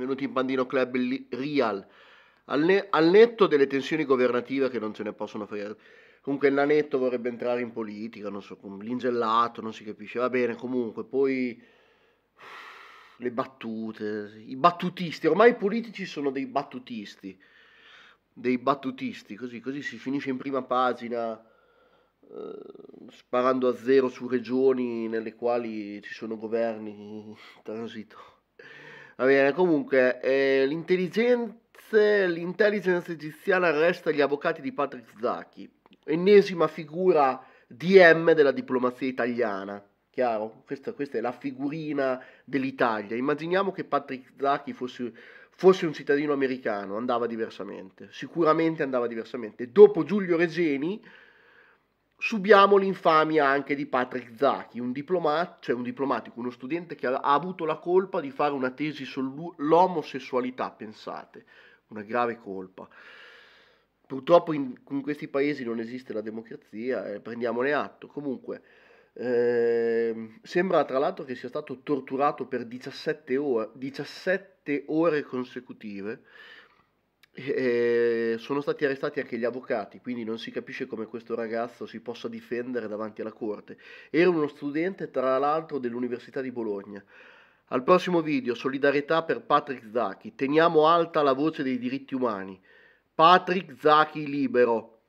venuti in bandino club Real. Al, ne- al netto delle tensioni governative che non ce ne possono fare. Comunque il nanetto vorrebbe entrare in politica, non so, con l'ingellato, non si capisce. Va bene, comunque, poi le battute, i battutisti, ormai i politici sono dei battutisti, dei battutisti, così, così si finisce in prima pagina eh, sparando a zero su regioni nelle quali ci sono governi in transito. Va bene, comunque, eh, l'intelligence egiziana arresta gli avvocati di Patrick Zacchi, ennesima figura DM della diplomazia italiana. Chiaro? Questa, questa è la figurina dell'Italia. Immaginiamo che Patrick Zacchi fosse, fosse un cittadino americano, andava diversamente. Sicuramente andava diversamente. Dopo Giulio Regeni subiamo l'infamia anche di Patrick Zachi, un, diploma- cioè un diplomatico, uno studente che ha avuto la colpa di fare una tesi sull'omosessualità, pensate, una grave colpa. Purtroppo in, in questi paesi non esiste la democrazia, eh, prendiamone atto. Comunque, eh, sembra tra l'altro che sia stato torturato per 17 ore, 17 ore consecutive e eh, sono stati arrestati anche gli avvocati, quindi non si capisce come questo ragazzo si possa difendere davanti alla corte. Era uno studente, tra l'altro, dell'Università di Bologna. Al prossimo video, solidarietà per Patrick Zachi. Teniamo alta la voce dei diritti umani. Patrick Zachi libero.